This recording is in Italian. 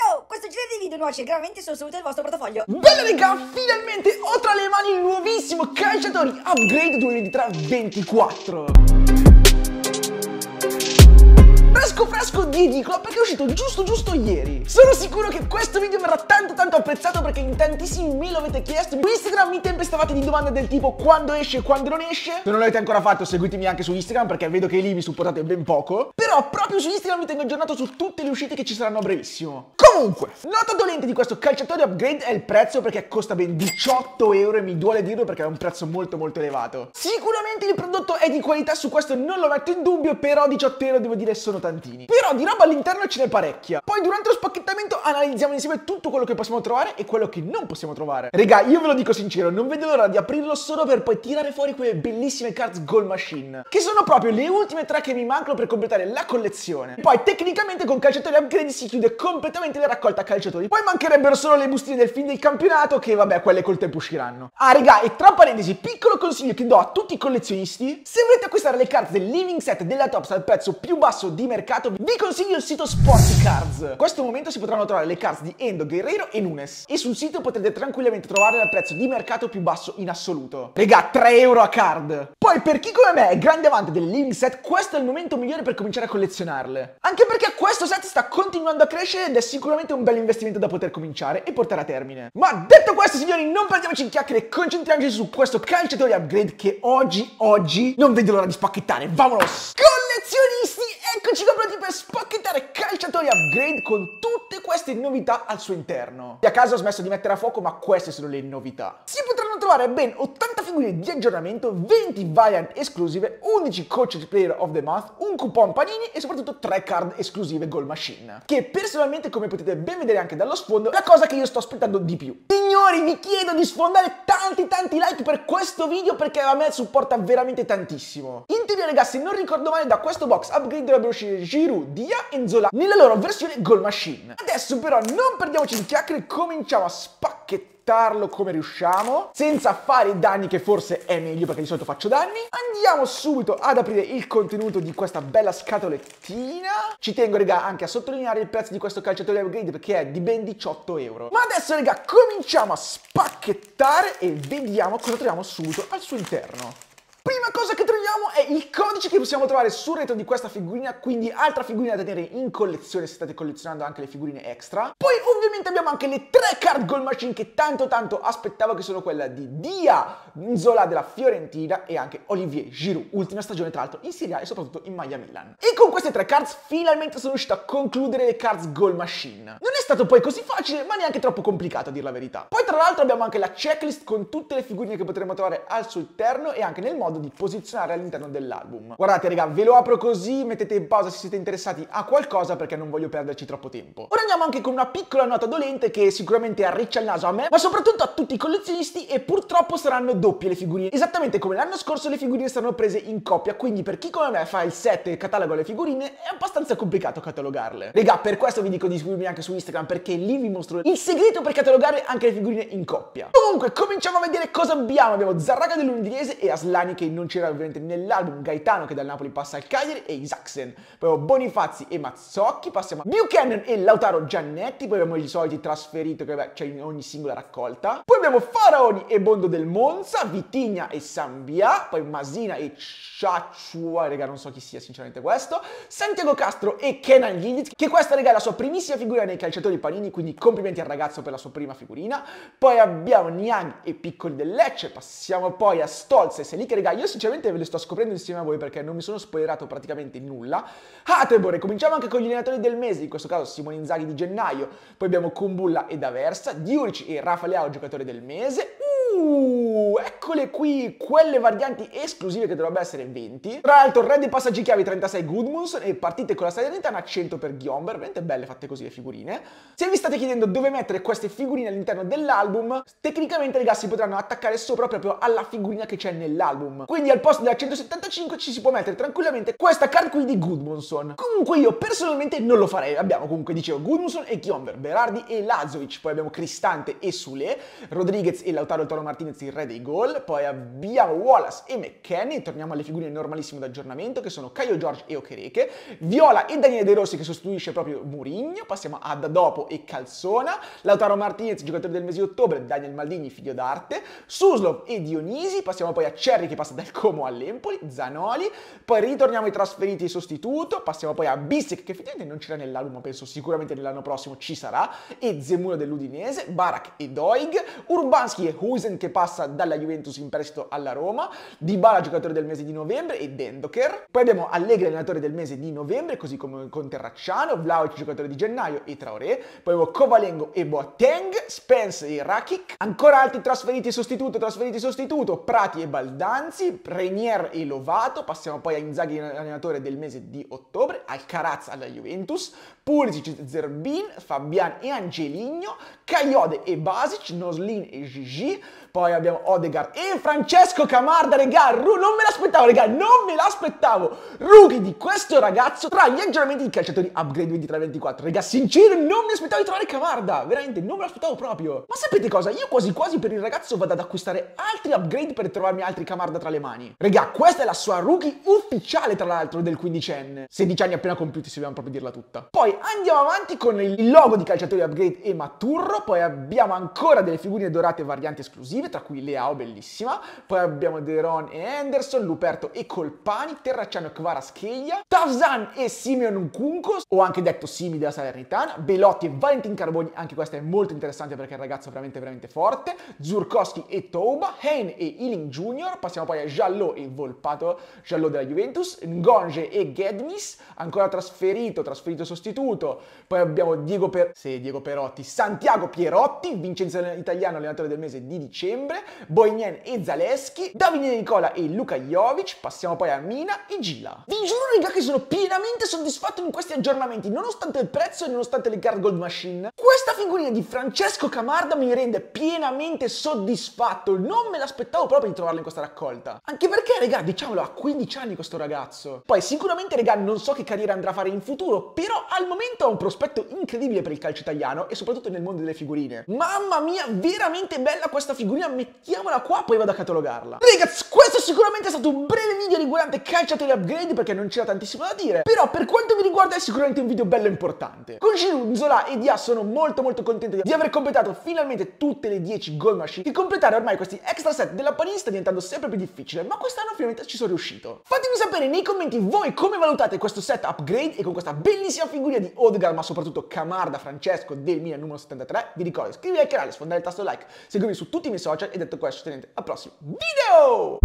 Ciao, questo giro di video nuoce gravemente sono saluto il vostro portafoglio. Bella raga, finalmente ho tra le mani il nuovissimo Calciatori Upgrade 2023 24. Fresco fresco ridicolo perché è uscito giusto giusto ieri. Sono sicuro che questo video verrà tanto tanto apprezzato perché in tantissimi me lo avete chiesto. Su Instagram mi tempestavate di domande del tipo quando esce e quando non esce. Se non l'avete ancora fatto seguitemi anche su Instagram perché vedo che lì mi supportate ben poco. Però proprio su Instagram vi tengo aggiornato su tutte le uscite che ci saranno a brevissimo. Comunque, nota dolente di questo calciatore upgrade è il prezzo perché costa ben 18 euro e mi duole dirlo perché è un prezzo molto molto elevato. Sicuramente il prodotto è di qualità, su questo non lo metto in dubbio, però 18 euro devo dire sono tantini. Però di roba all'interno ce n'è parecchia. Poi durante lo spacchettamento analizziamo insieme tutto quello che possiamo trovare e quello che non possiamo trovare. Regà, io ve lo dico sincero, non vedo l'ora di aprirlo solo per poi tirare fuori quelle bellissime cards Gold Machine, che sono proprio le ultime tre che mi mancano per completare la collezione. Poi tecnicamente con calciatori upgrade si chiude completamente la raccolta calciatori. Poi mancherebbero solo le bustine del fin del campionato che vabbè, quelle col tempo usciranno. Ah, regà, e tra parentesi, piccolo consiglio che do a tutti i collezionisti, se volete acquistare le carte del Living Set della Tops al prezzo più basso di mercato, vi consiglio consiglio il sito Sporty Cards. In questo momento si potranno trovare le cards di Endo, Guerrero e Nunes. E sul sito potrete tranquillamente trovare al prezzo di mercato più basso in assoluto. Regà, 3 euro a card. Poi per chi come me è grande amante delle living set, questo è il momento migliore per cominciare a collezionarle. Anche perché questo set sta continuando a crescere ed è sicuramente un bel investimento da poter cominciare e portare a termine. Ma detto questo signori, non perdiamoci in chiacchiere, e concentriamoci su questo calciatore upgrade che oggi, oggi, non vedo l'ora di spacchettare. Vamonos! Collezioni Eccoci pronti per spacchettare calciatori upgrade con tutte queste novità al suo interno. E a caso ho smesso di mettere a fuoco, ma queste sono le novità. Si trovare ben 80 figurine di aggiornamento, 20 variant esclusive, 11 coach player of the month, un coupon panini e soprattutto 3 card esclusive Gold Machine. Che personalmente, come potete ben vedere anche dallo sfondo, è la cosa che io sto aspettando di più. Signori, vi chiedo di sfondare tanti tanti like per questo video perché a me supporta veramente tantissimo. In teoria, ragazzi, non ricordo male, da questo box upgrade dovrebbero uscire Giroud, Dia e Zola nella loro versione Gold Machine. Adesso però non perdiamoci in chiacchiere, cominciamo a spiegare spacchettarlo come riusciamo, senza fare i danni che forse è meglio perché di solito faccio danni. Andiamo subito ad aprire il contenuto di questa bella scatolettina. Ci tengo, raga, anche a sottolineare il prezzo di questo calciatore upgrade perché è di ben 18 euro. Ma adesso, raga, cominciamo a spacchettare e vediamo cosa troviamo subito al suo interno prima cosa che troviamo è il codice che possiamo trovare sul retro di questa figurina, quindi altra figurina da tenere in collezione se state collezionando anche le figurine extra. Poi ovviamente abbiamo anche le tre card gold machine che tanto tanto aspettavo, che sono quella di Dia Zola della Fiorentina e anche Olivier Giroud, ultima stagione tra l'altro in Serie A e soprattutto in Maglia Milan. E con queste tre cards finalmente sono riuscito a concludere le cards gold machine. Non è stato poi così facile, ma neanche troppo complicato a dire la verità. Poi tra l'altro abbiamo anche la checklist con tutte le figurine che potremo trovare al suo interno e anche nel modo modo di posizionare all'interno dell'album. Guardate raga, ve lo apro così, mettete in pausa se siete interessati a qualcosa perché non voglio perderci troppo tempo. Ora andiamo anche con una piccola nota dolente che sicuramente arriccia il naso a me, ma soprattutto a tutti i collezionisti e purtroppo saranno doppie le figurine. Esattamente come l'anno scorso le figurine saranno prese in coppia, quindi per chi come me fa il set e catalogo le figurine è abbastanza complicato catalogarle. Raga, per questo vi dico di seguirmi anche su Instagram perché lì vi mostro il segreto per catalogare anche le figurine in coppia. Comunque, cominciamo a vedere cosa abbiamo. Abbiamo Zarraga dell'Undinese e Aslani che non c'era ovviamente nell'album Gaetano che dal Napoli passa al Cagliari e Isaacsen. Poi abbiamo Bonifazzi e Mazzocchi, passiamo a Buchanan e Lautaro Giannetti, poi abbiamo i soliti trasferiti che c'è in ogni singola raccolta. Poi abbiamo Faraoni e Bondo del Monza, Vitigna e Sambia, poi Masina e Ciacciua, raga non so chi sia sinceramente questo, Santiago Castro e Kenan Gildiz, che questa raga è la sua primissima figura nei calciatori panini, quindi complimenti al ragazzo per la sua prima figurina. Poi abbiamo Niang e Piccoli del Lecce, passiamo poi a Stolz e Selic, raga raga, io sinceramente ve le sto scoprendo insieme a voi perché non mi sono spoilerato praticamente nulla. Hatebore, ah, cominciamo anche con gli allenatori del mese, in questo caso Simone Inzaghi di gennaio, poi abbiamo Kumbulla ed Aversa, Diurici e Rafa Leao giocatori del mese, Uh, eccole qui, quelle varianti esclusive che dovrebbero essere 20. Tra l'altro, re dei passaggi chiavi 36 Goodmunds e partite con la stagione Salernitana 100 per Ghiomber, veramente belle fatte così le figurine. Se vi state chiedendo dove mettere queste figurine all'interno dell'album, tecnicamente le gas si potranno attaccare sopra proprio alla figurina che c'è nell'album. Quindi al posto della 175 ci si può mettere tranquillamente questa card qui di Goodmunson. Comunque io personalmente non lo farei, abbiamo comunque dicevo Goodmunson e Ghiomber, Berardi e Lazovic, poi abbiamo Cristante e Sule, Rodriguez e Lautaro Toro Martinez il re dei gol, poi abbiamo Wallace e McKenny, torniamo alle figure normalissime d'aggiornamento che sono Caio George e Okereke, Viola e Daniele De Rossi che sostituisce proprio Murigno, passiamo a Dadopo e Calzona, Lautaro Martinez, giocatore del mese di ottobre, Daniel Maldini, figlio d'arte, Suslov e Dionisi, passiamo poi a Cerri che passa dal Como all'Empoli, Zanoli, poi ritorniamo ai trasferiti e sostituto, passiamo poi a Bissek che effettivamente non c'era nell'album, ma penso sicuramente nell'anno prossimo ci sarà, e Zemura dell'Udinese, Barak e Doig, Urbanski e Husen che passa dalla Juventus in prestito alla Roma, Dybala giocatore del mese di novembre e Dendoker. Poi abbiamo Allegri allenatore del mese di novembre, così come con Terracciano, Vlaovic giocatore di gennaio e Traoré. Poi abbiamo Covalengo e Boateng, Spence e Rakic. Ancora altri trasferiti e sostituto, trasferiti e sostituto, Prati e Baldanzi, Renier e Lovato. Passiamo poi a Inzaghi allenatore del mese di ottobre Alcaraz alla Juventus, Pulisic, Zerbin, Fabian e Angeligno, Caiode e Basic, Noslin e Gigi, poi abbiamo Odegar e Francesco Camarda, regà, Ru, non me l'aspettavo, regà, non me l'aspettavo, rookie di questo ragazzo tra gli aggiornamenti di calciatori upgrade 23-24, regà, sincero, non mi aspettavo di trovare Camarda, veramente, non me l'aspettavo proprio, ma sapete cosa, io quasi quasi per il ragazzo vado ad acquistare altri upgrade per trovarmi altri Camarda tra le mani, regà, questa è la sua rookie ufficiale, tra l'altro, del quindicenne, 16 anni appena compiuti se vogliamo proprio dirla tutta. Poi andiamo avanti con il logo di calciatori upgrade e Maturro, poi abbiamo ancora delle figurine dorate varianti esclusive, tra cui Leao bellissima, poi abbiamo Deron e Anderson, Luperto e Colpani, Terracciano e Kvara Scheglia, Tavzan e Simeon Nkunko, o anche detto Simi della Salernitana, Belotti e Valentin Carboni, anche questa è molto interessante perché il ragazzo è veramente veramente forte, Zurkowski e Touba, Hein e Ealing Junior, passiamo poi a Jallo e Volpato, Jallo della Juventus, Ngonge e Gedmis, ancora trasferito, trasferito sostituto. Poi abbiamo Diego, per... sì, Diego Perotti, Santiago Pierotti, Vincenzo Italiano, allenatore del mese di dicembre, Boignan e Zaleschi, Davide Nicola e Luca Jovic, passiamo poi a Mina e Gila. Vi giuro raga che sono pienamente soddisfatto di questi aggiornamenti, nonostante il prezzo e nonostante le Card Gold Machine. Questa figurina di Francesco Camarda mi rende pienamente soddisfatto, non me l'aspettavo proprio di trovarla in questa raccolta. Anche perché raga, diciamolo, ha 15 anni questo ragazzo. Poi sicuramente, regà, non so che carriera andrà a fare in futuro, però al momento ha un prospetto incredibile per il calcio italiano e soprattutto nel mondo delle figurine. Mamma mia, veramente bella questa figurina, mettiamola qua, poi vado a catalogarla. Ragazzi, questo sicuramente è stato un breve video riguardante calciatori upgrade perché non c'era tantissimo da dire, però per quanto mi riguarda è sicuramente un video bello importante. Con Cirunzola e Dia sono molto molto contento di aver completato finalmente tutte le 10 goal machine e completare ormai questi extra set della panini sta diventando sempre più difficile, ma quest'anno finalmente ci sono riuscito. Fatemi sapere nei commenti voi come valutate questo set upgrade e con questa bellissima figura di Odegaard, ma soprattutto Camarda Francesco del Milan numero 73, vi ricordo iscrivervi al canale, sfondare il tasto like, seguirmi su tutti i miei social e detto questo, ci al prossimo video!